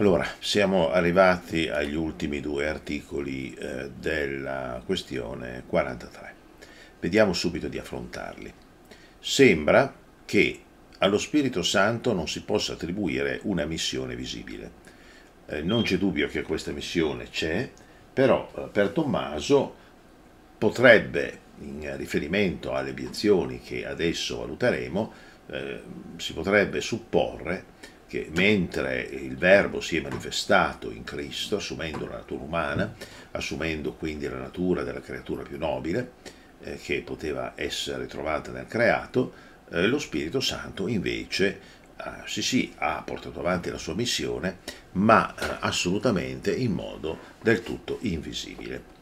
Allora, siamo arrivati agli ultimi due articoli eh, della questione 43. Vediamo subito di affrontarli. Sembra che allo Spirito Santo non si possa attribuire una missione visibile. Eh, non c'è dubbio che questa missione c'è, però eh, per Tommaso potrebbe, in riferimento alle obiezioni che adesso valuteremo, eh, si potrebbe supporre che mentre il Verbo si è manifestato in Cristo, assumendo la natura umana, assumendo quindi la natura della creatura più nobile, eh, che poteva essere trovata nel creato, eh, lo Spirito Santo invece eh, sì, sì, ha portato avanti la sua missione, ma eh, assolutamente in modo del tutto invisibile.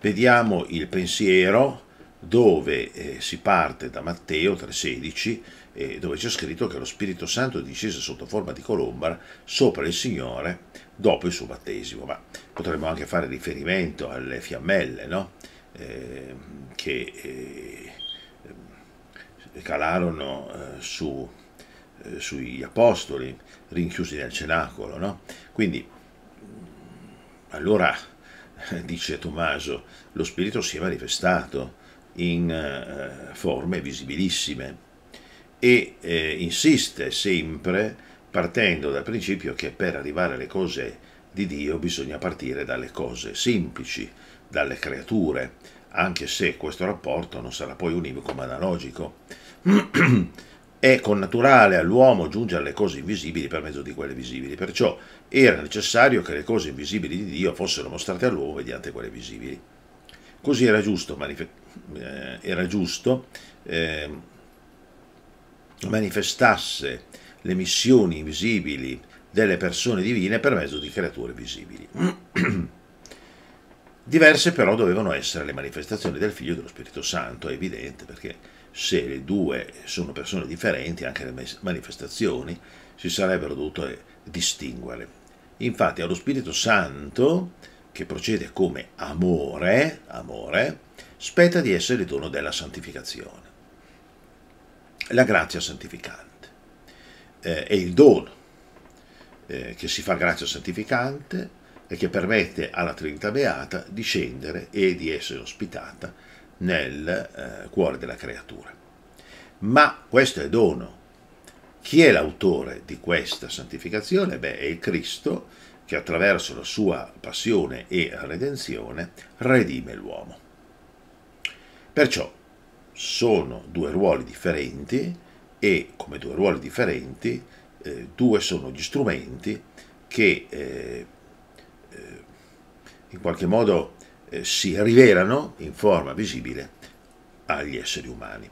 Vediamo il pensiero dove eh, si parte da Matteo 3,16, eh, dove c'è scritto che lo Spirito Santo discese sotto forma di colomba sopra il Signore dopo il suo battesimo. Ma potremmo anche fare riferimento alle fiammelle, no? Ehm, eh, che calarono eh, su, eh, sugli apostoli rinchiusi nel cenacolo. No? Quindi, allora, dice Tommaso, lo Spirito si è manifestato in eh, forme visibilissime e eh, insiste sempre partendo dal principio che per arrivare alle cose di Dio bisogna partire dalle cose semplici, dalle creature, anche se questo rapporto non sarà poi univoco ma analogico. È connaturale all'uomo giungere alle cose invisibili per mezzo di quelle visibili, perciò era necessario che le cose invisibili di Dio fossero mostrate all'uomo mediante quelle visibili. Così era giusto manifestare eh, era giusto, eh, manifestasse le missioni invisibili delle persone divine per mezzo di creature visibili. Diverse però dovevano essere le manifestazioni del Figlio e dello Spirito Santo, è evidente, perché se le due sono persone differenti, anche le manifestazioni si sarebbero dovute distinguere. Infatti allo Spirito Santo, che procede come amore, amore spetta di essere il dono della santificazione. La grazia santificante eh, è il dono eh, che si fa grazia santificante e che permette alla Trinità Beata di scendere e di essere ospitata nel eh, cuore della creatura. Ma questo è dono. Chi è l'autore di questa santificazione? Beh, è il Cristo che attraverso la sua passione e redenzione redime l'uomo. Perciò sono due ruoli differenti e come due ruoli differenti eh, due sono gli strumenti che eh, eh, in qualche modo eh, si rivelano in forma visibile agli esseri umani,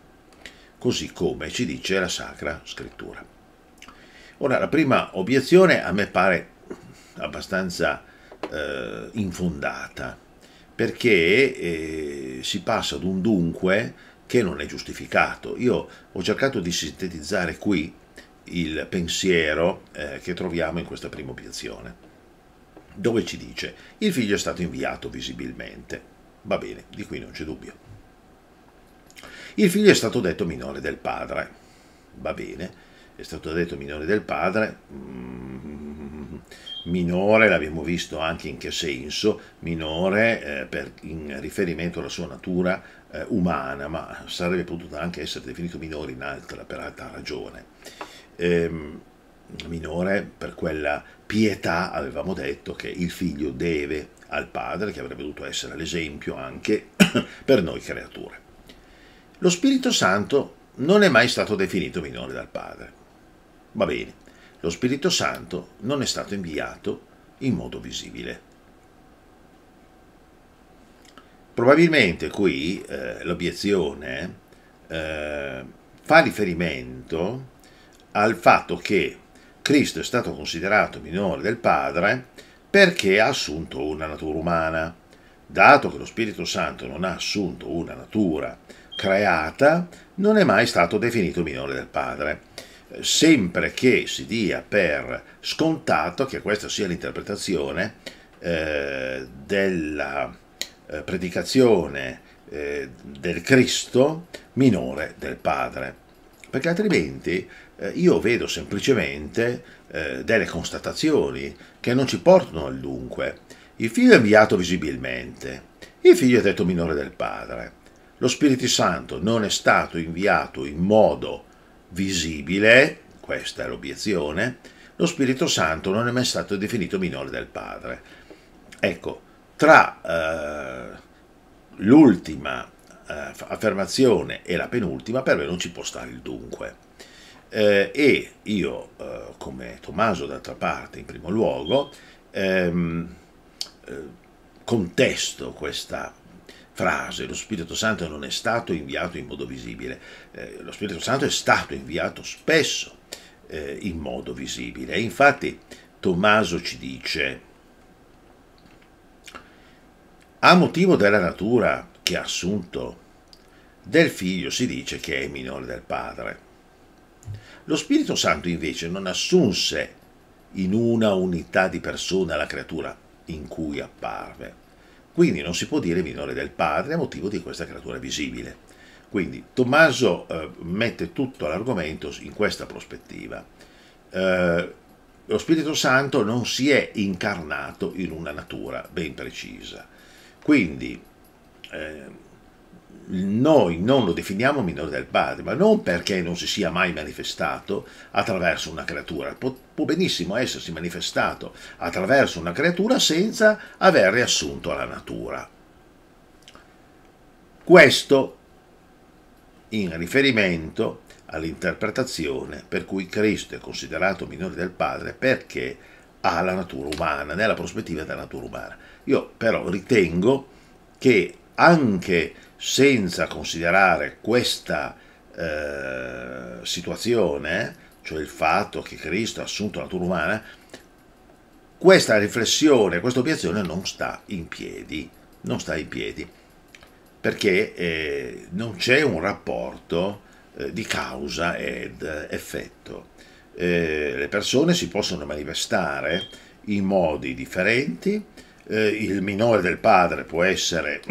così come ci dice la Sacra Scrittura. Ora, la prima obiezione a me pare abbastanza eh, infondata, perché eh, si passa ad un dunque che non è giustificato. Io ho cercato di sintetizzare qui il pensiero eh, che troviamo in questa prima obiezione, dove ci dice il figlio è stato inviato visibilmente. Va bene, di qui non c'è dubbio. Il figlio è stato detto minore del padre. Va bene, è stato detto minore del padre. Mm, minore, l'abbiamo visto anche in che senso, minore eh, per, in riferimento alla sua natura eh, umana, ma sarebbe potuto anche essere definito minore in altra, per altra ragione. Ehm, minore per quella pietà, avevamo detto, che il figlio deve al padre, che avrebbe dovuto essere l'esempio anche per noi creature. Lo Spirito Santo non è mai stato definito minore dal padre. Va bene, lo Spirito Santo non è stato inviato in modo visibile. Probabilmente qui eh, l'obiezione eh, fa riferimento al fatto che Cristo è stato considerato minore del Padre perché ha assunto una natura umana. Dato che lo Spirito Santo non ha assunto una natura creata, non è mai stato definito minore del Padre sempre che si dia per scontato che questa sia l'interpretazione eh, della eh, predicazione eh, del Cristo minore del Padre. Perché altrimenti eh, io vedo semplicemente eh, delle constatazioni che non ci portano al dunque. Il figlio è inviato visibilmente, il figlio è detto minore del Padre. Lo Spirito Santo non è stato inviato in modo visibile, questa è l'obiezione, lo Spirito Santo non è mai stato definito minore del Padre. Ecco, tra eh, l'ultima eh, affermazione e la penultima, per me non ci può stare il dunque. Eh, e io, eh, come Tommaso d'altra parte, in primo luogo, ehm, eh, contesto questa frase, lo Spirito Santo non è stato inviato in modo visibile, eh, lo Spirito Santo è stato inviato spesso eh, in modo visibile. E infatti Tommaso ci dice, a motivo della natura che ha assunto del figlio si dice che è minore del padre. Lo Spirito Santo invece non assunse in una unità di persona la creatura in cui apparve quindi non si può dire minore del padre a motivo di questa creatura visibile. Quindi Tommaso eh, mette tutto l'argomento in questa prospettiva. Eh, lo Spirito Santo non si è incarnato in una natura ben precisa. Quindi eh, noi non lo definiamo minore del padre, ma non perché non si sia mai manifestato attraverso una creatura, può, può benissimo essersi manifestato attraverso una creatura senza aver riassunto la natura. Questo in riferimento all'interpretazione per cui Cristo è considerato minore del Padre perché ha la natura umana, nella prospettiva della natura umana. Io però ritengo che anche senza considerare questa eh, situazione, cioè il fatto che Cristo ha assunto la natura umana, questa riflessione, questa obiezione non sta in piedi, non sta in piedi, perché eh, non c'è un rapporto eh, di causa ed effetto. Eh, le persone si possono manifestare in modi differenti, eh, il minore del padre può essere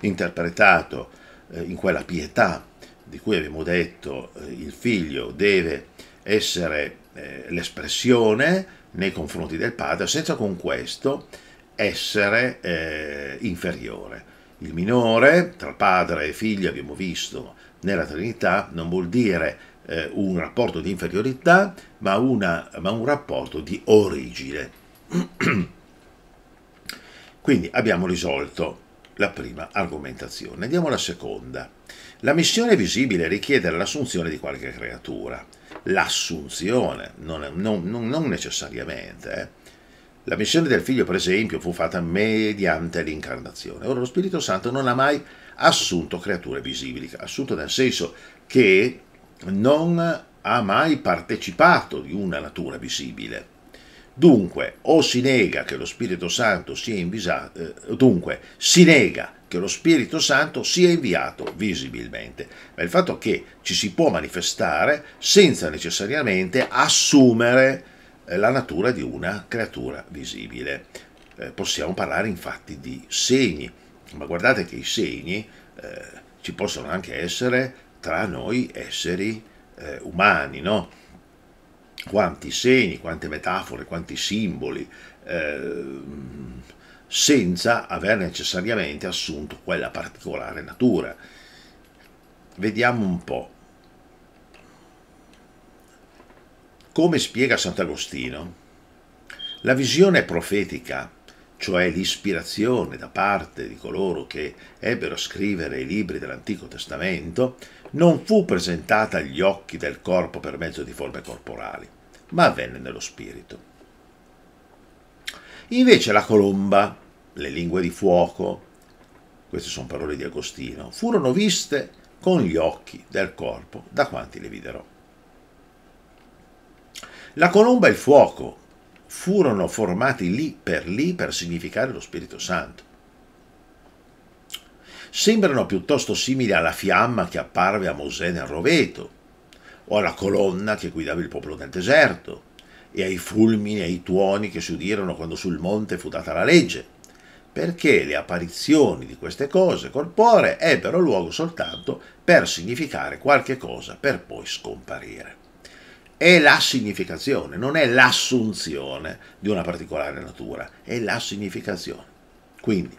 interpretato eh, in quella pietà di cui abbiamo detto eh, il figlio deve essere eh, l'espressione nei confronti del padre senza con questo essere eh, inferiore. Il minore tra padre e figlio abbiamo visto nella Trinità non vuol dire eh, un rapporto di inferiorità ma, una, ma un rapporto di origine. Quindi abbiamo risolto la prima argomentazione. Andiamo alla seconda. La missione visibile richiede l'assunzione di qualche creatura. L'assunzione, non, non, non, necessariamente. Eh. La missione del figlio, per esempio, fu fatta mediante l'incarnazione. Ora, lo Spirito Santo non ha mai assunto creature visibili, assunto nel senso che non ha mai partecipato di una natura visibile. Dunque, o si nega che lo Spirito Santo sia invisato, eh, dunque, si nega che lo Spirito Santo sia inviato visibilmente, ma il fatto che ci si può manifestare senza necessariamente assumere eh, la natura di una creatura visibile. Eh, possiamo parlare infatti di segni, ma guardate che i segni eh, ci possono anche essere tra noi esseri eh, umani, no? quanti segni, quante metafore, quanti simboli, eh, senza aver necessariamente assunto quella particolare natura. Vediamo un po'. Come spiega Sant'Agostino, la visione profetica, cioè l'ispirazione da parte di coloro che ebbero a scrivere i libri dell'Antico Testamento, non fu presentata agli occhi del corpo per mezzo di forme corporali ma avvenne nello spirito. Invece la colomba, le lingue di fuoco, queste sono parole di Agostino, furono viste con gli occhi del corpo da quanti le videro. La colomba e il fuoco furono formati lì per lì per significare lo Spirito Santo. Sembrano piuttosto simili alla fiamma che apparve a Mosè nel Roveto, o alla colonna che guidava il popolo nel deserto, e ai fulmini e ai tuoni che si udirono quando sul monte fu data la legge, perché le apparizioni di queste cose corporee ebbero luogo soltanto per significare qualche cosa per poi scomparire. È la significazione, non è l'assunzione di una particolare natura, è la significazione. Quindi,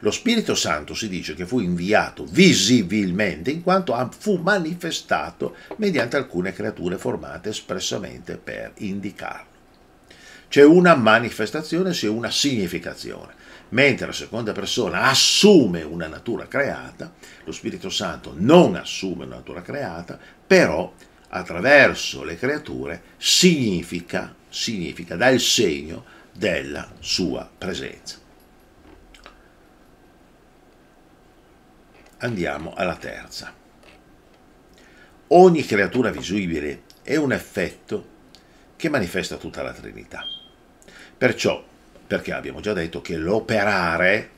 lo Spirito Santo si dice che fu inviato visibilmente in quanto fu manifestato mediante alcune creature formate espressamente per indicarlo. C'è una manifestazione, c'è una significazione. Mentre la seconda persona assume una natura creata, lo Spirito Santo non assume una natura creata, però attraverso le creature significa, significa, dà il segno della sua presenza. Andiamo alla terza. Ogni creatura visibile è un effetto che manifesta tutta la Trinità. Perciò, perché abbiamo già detto che l'operare,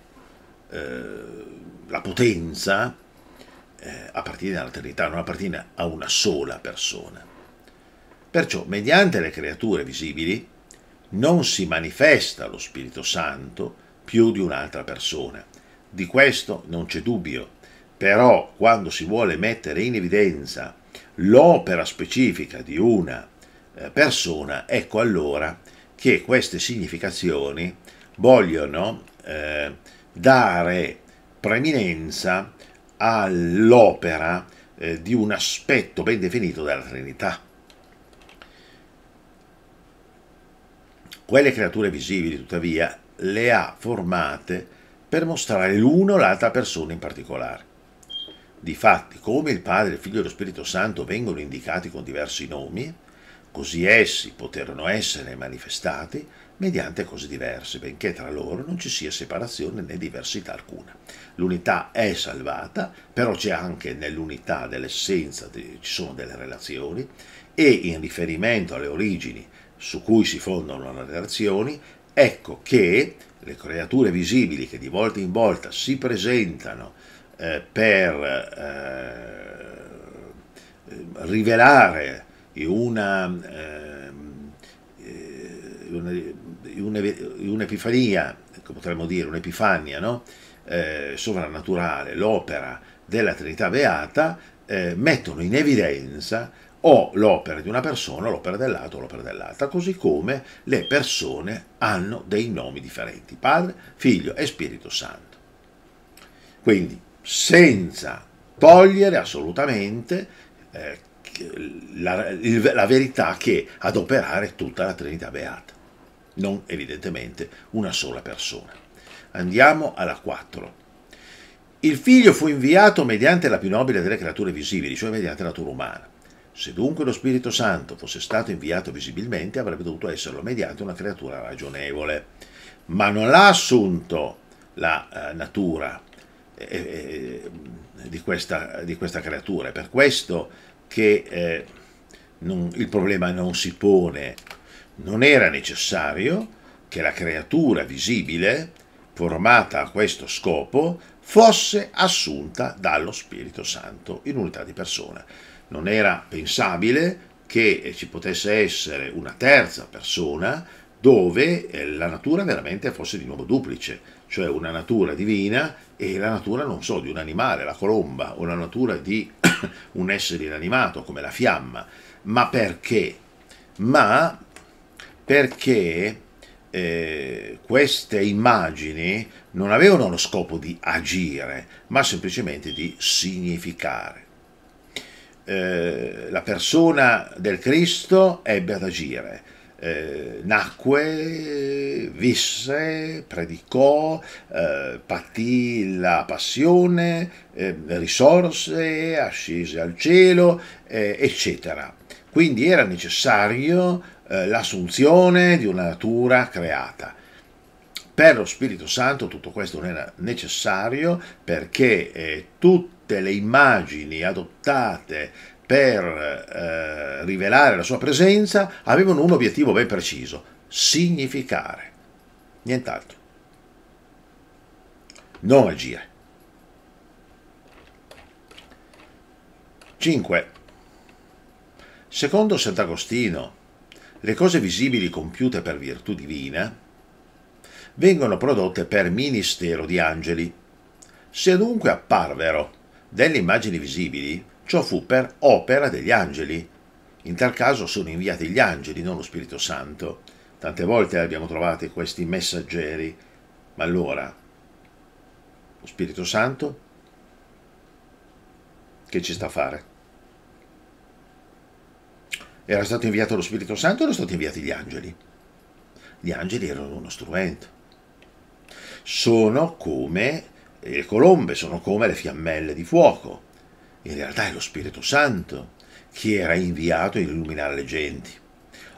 eh, la potenza, eh, appartiene alla Trinità, non appartiene a una sola persona. Perciò, mediante le creature visibili, non si manifesta lo Spirito Santo più di un'altra persona. Di questo non c'è dubbio però quando si vuole mettere in evidenza l'opera specifica di una eh, persona, ecco allora che queste significazioni vogliono eh, dare preminenza all'opera eh, di un aspetto ben definito della Trinità. Quelle creature visibili, tuttavia, le ha formate per mostrare l'uno o l'altra persona in particolare. Difatti, come il Padre, il Figlio e lo Spirito Santo vengono indicati con diversi nomi, così essi poterono essere manifestati mediante cose diverse, benché tra loro non ci sia separazione né diversità alcuna. L'unità è salvata, però c'è anche nell'unità dell'essenza, ci sono delle relazioni, e in riferimento alle origini su cui si fondano le relazioni, ecco che le creature visibili che di volta in volta si presentano eh, per eh, rivelare una, eh, un'epifania, potremmo dire un'epifania no? Eh, sovrannaturale, l'opera della Trinità Beata, mettono in evidenza o l'opera di una persona, l'opera dell'altro, l'opera dell'altra, così come le persone hanno dei nomi differenti, Padre, Figlio e Spirito Santo. Quindi senza togliere assolutamente eh, la, la verità che ad operare tutta la Trinità Beata, non evidentemente una sola persona. Andiamo alla 4. Il figlio fu inviato mediante la più nobile delle creature visibili, cioè mediante la natura umana. Se dunque lo Spirito Santo fosse stato inviato visibilmente, avrebbe dovuto esserlo mediante una creatura ragionevole, ma non l'ha assunto la eh, natura eh, eh, di, questa, di, questa, creatura. È per questo che eh, non, il problema non si pone. Non era necessario che la creatura visibile, formata a questo scopo, fosse assunta dallo Spirito Santo in unità di persona. Non era pensabile che eh, ci potesse essere una terza persona dove eh, la natura veramente fosse di nuovo duplice, cioè una natura divina e la natura, non so, di un animale, la colomba, o la natura di un essere inanimato come la fiamma. Ma perché? Ma perché eh, queste immagini non avevano lo scopo di agire, ma semplicemente di significare. Eh, la persona del Cristo ebbe ad agire, eh, nacque, visse, predicò, eh, patì la passione, eh, risorse, ascese al cielo, eh, eccetera. Quindi era necessario eh, l'assunzione di una natura creata. Per lo Spirito Santo tutto questo non era necessario perché eh, tutte le immagini adottate per eh, rivelare la sua presenza avevano un obiettivo ben preciso, significare, nient'altro, non agire. 5. Secondo Sant'Agostino, le cose visibili compiute per virtù divina vengono prodotte per ministero di angeli. Se dunque apparvero delle immagini visibili, Ciò fu per opera degli angeli. In tal caso sono inviati gli angeli, non lo Spirito Santo. Tante volte abbiamo trovato questi messaggeri. Ma allora, lo Spirito Santo che ci sta a fare? Era stato inviato lo Spirito Santo o erano stati inviati gli angeli? Gli angeli erano uno strumento. Sono come le colombe, sono come le fiammelle di fuoco in realtà è lo Spirito Santo che era inviato a illuminare le genti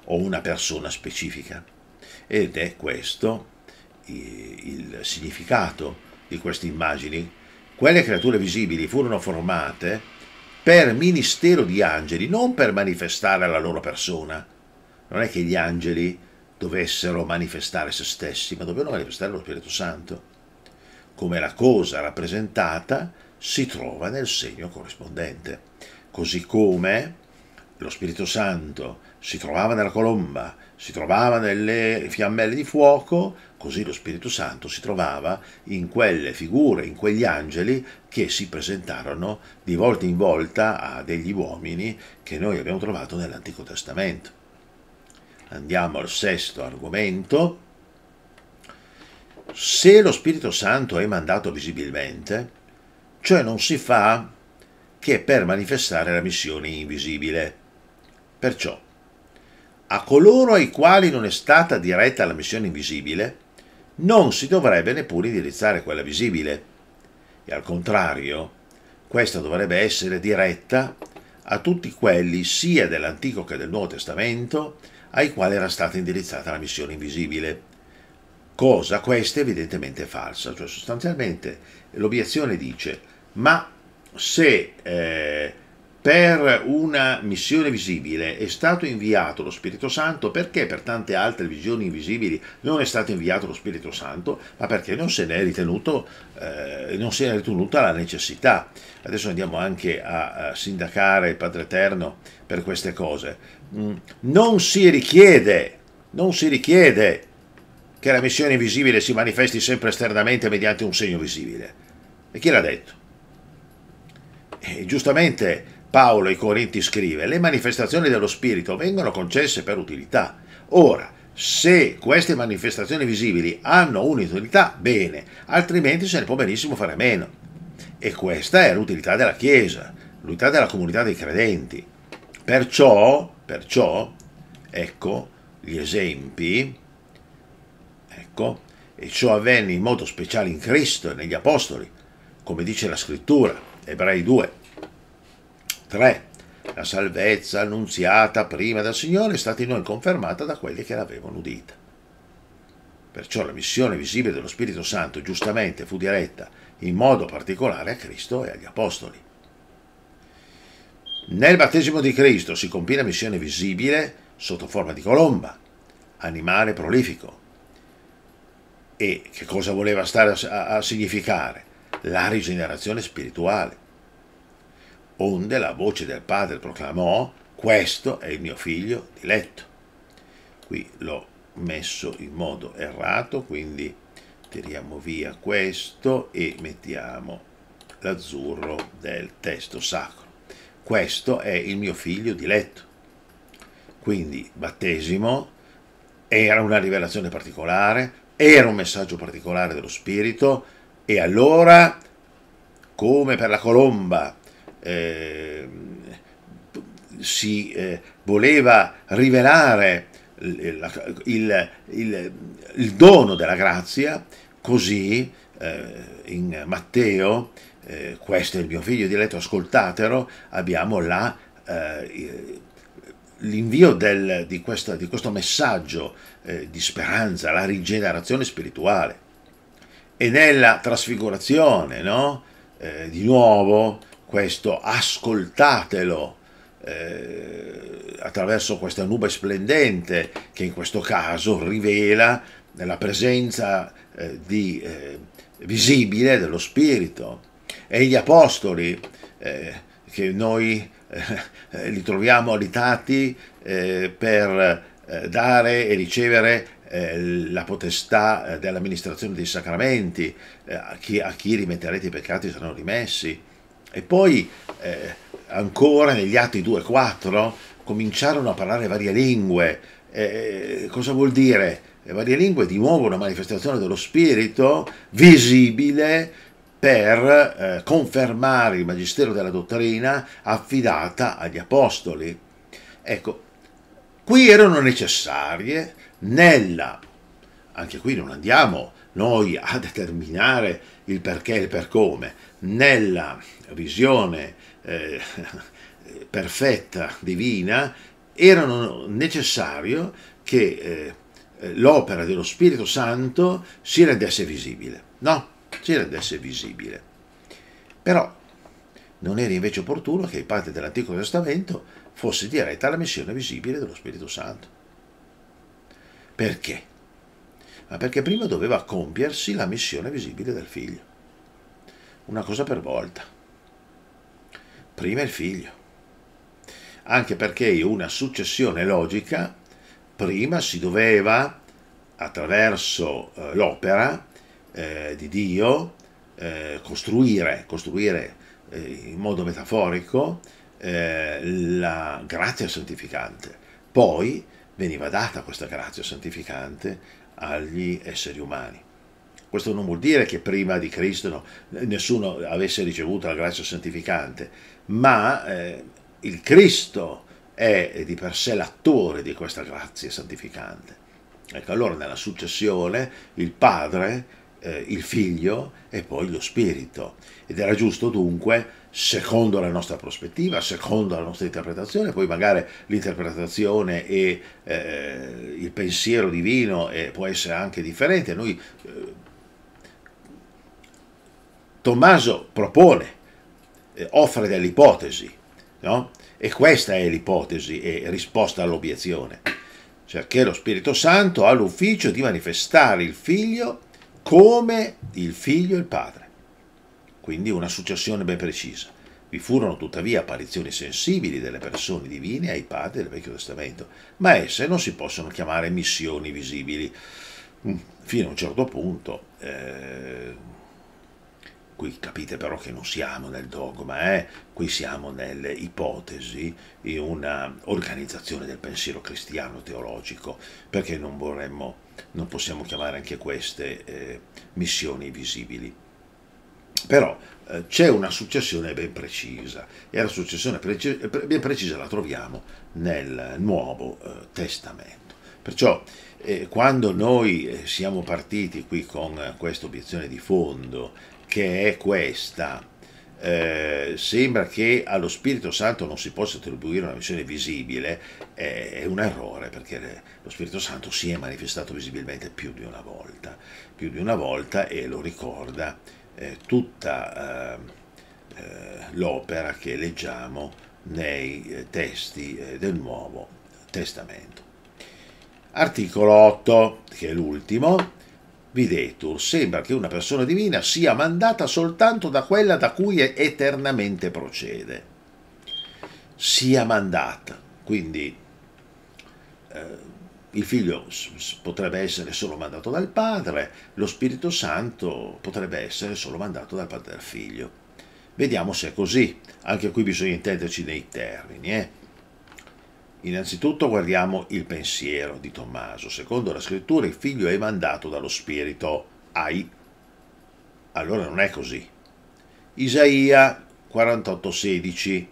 o una persona specifica. Ed è questo il significato di queste immagini. Quelle creature visibili furono formate per ministero di angeli, non per manifestare la loro persona. Non è che gli angeli dovessero manifestare se stessi, ma dovevano manifestare lo Spirito Santo, come la cosa rappresentata si trova nel segno corrispondente. Così come lo Spirito Santo si trovava nella colomba, si trovava nelle fiammelle di fuoco, così lo Spirito Santo si trovava in quelle figure, in quegli angeli che si presentarono di volta in volta a degli uomini che noi abbiamo trovato nell'Antico Testamento. Andiamo al sesto argomento. Se lo Spirito Santo è mandato visibilmente, cioè non si fa che per manifestare la missione invisibile. Perciò, a coloro ai quali non è stata diretta la missione invisibile, non si dovrebbe neppure indirizzare quella visibile. E al contrario, questa dovrebbe essere diretta a tutti quelli sia dell'Antico che del Nuovo Testamento ai quali era stata indirizzata la missione invisibile. Cosa questa evidentemente falsa, cioè sostanzialmente l'obiezione dice ma se eh, per una missione visibile è stato inviato lo Spirito Santo, perché per tante altre visioni invisibili non è stato inviato lo Spirito Santo, ma perché non se ne è, ritenuto, eh, non se ne è ritenuta la necessità. Adesso andiamo anche a, a sindacare il Padre Eterno per queste cose. Mm, non si richiede, non si richiede che la missione invisibile si manifesti sempre esternamente mediante un segno visibile. E chi l'ha detto? E eh, giustamente Paolo ai Corinti scrive, le manifestazioni dello Spirito vengono concesse per utilità. Ora, se queste manifestazioni visibili hanno un'utilità, bene, altrimenti se ne può benissimo fare meno. E questa è l'utilità della Chiesa, l'utilità della comunità dei credenti. Perciò, perciò, ecco gli esempi, ecco, e ciò avvenne in modo speciale in Cristo e negli Apostoli, come dice la Scrittura, Ebrei 2, 3. La salvezza annunziata prima dal Signore è stata in noi confermata da quelli che l'avevano udita. Perciò la missione visibile dello Spirito Santo giustamente fu diretta in modo particolare a Cristo e agli Apostoli. Nel battesimo di Cristo si compì la missione visibile sotto forma di colomba, animale prolifico. E che cosa voleva stare a, a, a significare? La rigenerazione spirituale Onde la voce del padre proclamò, questo è il mio figlio diletto. Qui l'ho messo in modo errato, quindi tiriamo via questo e mettiamo l'azzurro del testo sacro. Questo è il mio figlio diletto. Quindi battesimo era una rivelazione particolare, era un messaggio particolare dello Spirito e allora, come per la colomba eh, si eh, voleva rivelare il, il, il, il, dono della grazia, così eh, in Matteo, eh, questo è il mio figlio di diletto, ascoltatelo, abbiamo eh, l'invio di, di, questo messaggio eh, di speranza, la rigenerazione spirituale. E nella trasfigurazione, no? di nuovo, questo ascoltatelo eh, attraverso questa nube splendente che in questo caso rivela la presenza eh, di, eh, visibile dello Spirito. E gli apostoli eh, che noi eh, li troviamo alitati eh, per dare e ricevere la potestà dell'amministrazione dei sacramenti, a chi, a chi rimetterete i peccati saranno rimessi, e poi eh, ancora negli Atti 2 e 4 cominciarono a parlare varie lingue. Eh, eh cosa vuol dire? Le eh, varie lingue di nuovo una manifestazione dello spirito visibile per eh, confermare il magistero della dottrina affidata agli apostoli. Ecco, qui erano necessarie nella, anche qui non andiamo noi a determinare il perché e il per come. Nella visione eh, perfetta, divina, era necessario che eh, l'opera dello Spirito Santo si rendesse visibile. No, si rendesse visibile. Però non era invece opportuno che i padri dell'Antico Testamento fosse diretta alla missione visibile dello Spirito Santo. Perché? ma perché prima doveva compiersi la missione visibile del figlio. Una cosa per volta. Prima il figlio. Anche perché in una successione logica, prima si doveva, attraverso eh, l'opera eh, di Dio, eh, costruire, costruire eh, in modo metaforico eh, la grazia santificante. Poi veniva data questa grazia santificante agli esseri umani. Questo non vuol dire che prima di Cristo nessuno avesse ricevuto la grazia santificante, ma eh, il Cristo è di per sé l'attore di questa grazia santificante. Ecco, allora nella successione il Padre, eh, il Figlio e poi lo Spirito. Ed era giusto dunque secondo la nostra prospettiva, secondo la nostra interpretazione, poi magari l'interpretazione e eh, il pensiero divino eh, può essere anche differente. Noi, eh, Tommaso propone, eh, offre delle ipotesi, no? e questa è l'ipotesi e risposta all'obiezione, cioè che lo Spirito Santo ha l'ufficio di manifestare il Figlio come il Figlio e il Padre quindi una successione ben precisa. Vi furono tuttavia apparizioni sensibili delle persone divine ai padri del Vecchio Testamento, ma esse non si possono chiamare missioni visibili. Mm, fino a un certo punto, eh, qui capite però che non siamo nel dogma, eh? qui siamo nelle ipotesi in un'organizzazione del pensiero cristiano teologico, perché non vorremmo, non possiamo chiamare anche queste eh, missioni visibili. Però eh, c'è una successione ben precisa e la successione preci ben precisa la troviamo nel Nuovo eh, Testamento. Perciò eh, quando noi eh, siamo partiti qui con questa obiezione di fondo, che è questa, eh, sembra che allo Spirito Santo non si possa attribuire una missione visibile, eh, è un errore perché lo Spirito Santo si è manifestato visibilmente più di una volta, più di una volta e lo ricorda eh, tutta eh, eh, l'opera che leggiamo nei eh, testi eh, del Nuovo Testamento. Articolo 8, che è l'ultimo, videtur, sembra che una persona divina sia mandata soltanto da quella da cui eternamente procede. Sia mandata, quindi eh, il figlio potrebbe essere solo mandato dal padre, lo Spirito Santo potrebbe essere solo mandato dal padre al figlio. Vediamo se è così, anche qui bisogna intenderci nei termini. Eh? Innanzitutto guardiamo il pensiero di Tommaso. Secondo la scrittura il figlio è mandato dallo Spirito ai... Allora non è così. Isaia 48:16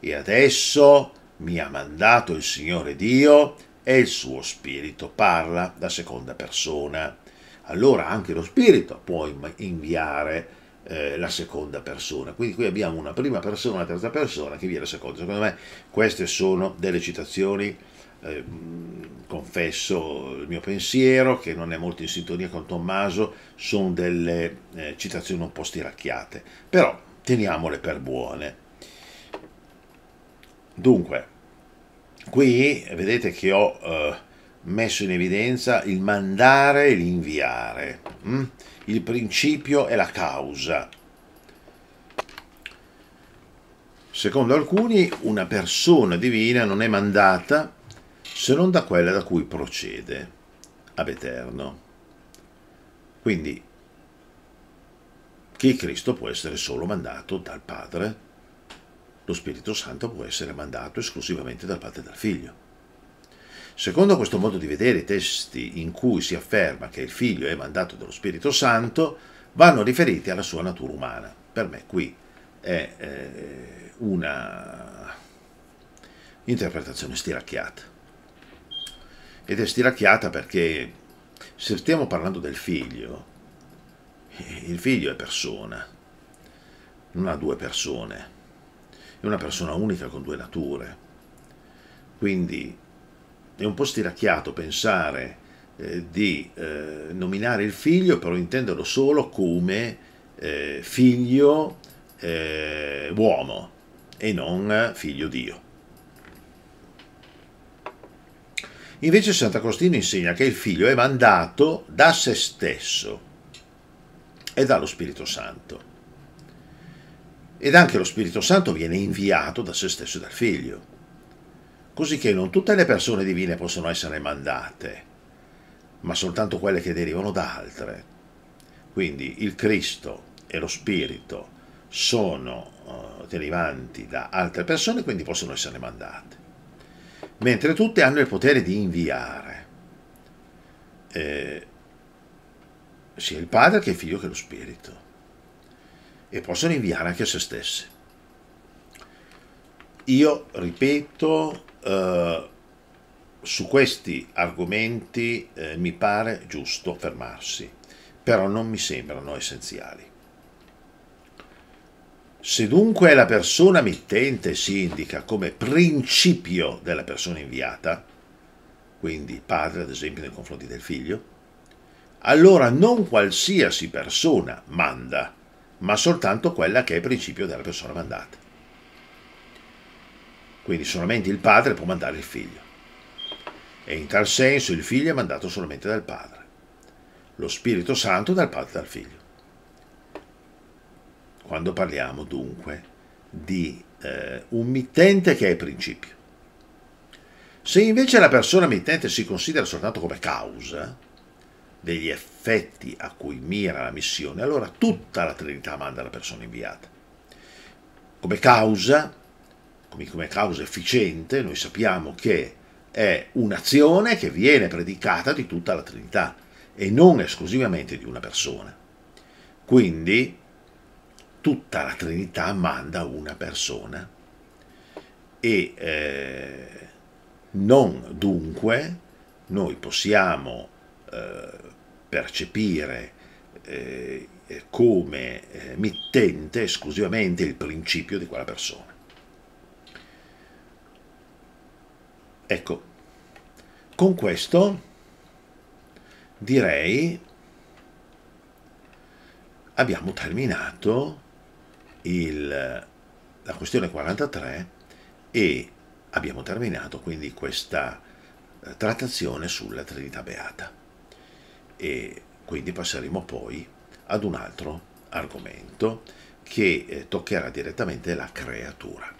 E adesso mi ha mandato il Signore Dio e il suo spirito parla da seconda persona. Allora anche lo spirito può inviare eh, la seconda persona. Quindi qui abbiamo una prima persona, una terza persona che viene la seconda. Secondo me queste sono delle citazioni, eh, confesso il mio pensiero, che non è molto in sintonia con Tommaso, sono delle eh, citazioni un po' stiracchiate, però teniamole per buone. Dunque, qui vedete che ho eh, messo in evidenza il mandare e l'inviare, mm? il principio e la causa. Secondo alcuni una persona divina non è mandata se non da quella da cui procede, ab eterno. Quindi che Cristo può essere solo mandato dal Padre lo Spirito Santo può essere mandato esclusivamente dal Padre e dal Figlio. Secondo questo modo di vedere, i testi in cui si afferma che il Figlio è mandato dallo Spirito Santo vanno riferiti alla sua natura umana. Per me qui è eh, una interpretazione stiracchiata. Ed è stiracchiata perché se stiamo parlando del figlio, il figlio è persona, non ha due persone è una persona unica con due nature. Quindi è un po' stiracchiato pensare eh, di eh, nominare il figlio, però intenderlo solo come eh, figlio eh, uomo e non eh, figlio Dio. Invece Sant'Agostino insegna che il figlio è mandato da se stesso e dallo Spirito Santo ed anche lo Spirito Santo viene inviato da se stesso e dal Figlio. Così che non tutte le persone divine possono essere mandate, ma soltanto quelle che derivano da altre. Quindi il Cristo e lo Spirito sono uh, derivanti da altre persone, quindi possono essere mandate. Mentre tutte hanno il potere di inviare eh, sia il Padre che il Figlio che lo Spirito e possono inviare anche a se stesse. Io ripeto, eh, su questi argomenti eh, mi pare giusto fermarsi, però non mi sembrano essenziali. Se dunque la persona mittente si indica come principio della persona inviata, quindi padre ad esempio nei confronti del figlio, allora non qualsiasi persona manda, ma soltanto quella che è il principio della persona mandata. Quindi solamente il padre può mandare il figlio. E in tal senso il figlio è mandato solamente dal padre, lo Spirito Santo dal padre e dal figlio. Quando parliamo dunque di eh, un mittente che è principio. Se invece la persona mittente si considera soltanto come causa, degli effetti a cui mira la missione, allora tutta la Trinità manda la persona inviata. Come causa, come, come causa efficiente, noi sappiamo che è un'azione che viene predicata di tutta la Trinità e non esclusivamente di una persona. Quindi tutta la Trinità manda una persona e eh, non dunque noi possiamo eh, percepire eh, come eh, mittente esclusivamente il principio di quella persona. Ecco, con questo direi abbiamo terminato il, la questione 43 e abbiamo terminato quindi questa eh, trattazione sulla Trinità Beata e quindi passeremo poi ad un altro argomento che eh, toccherà direttamente la creatura.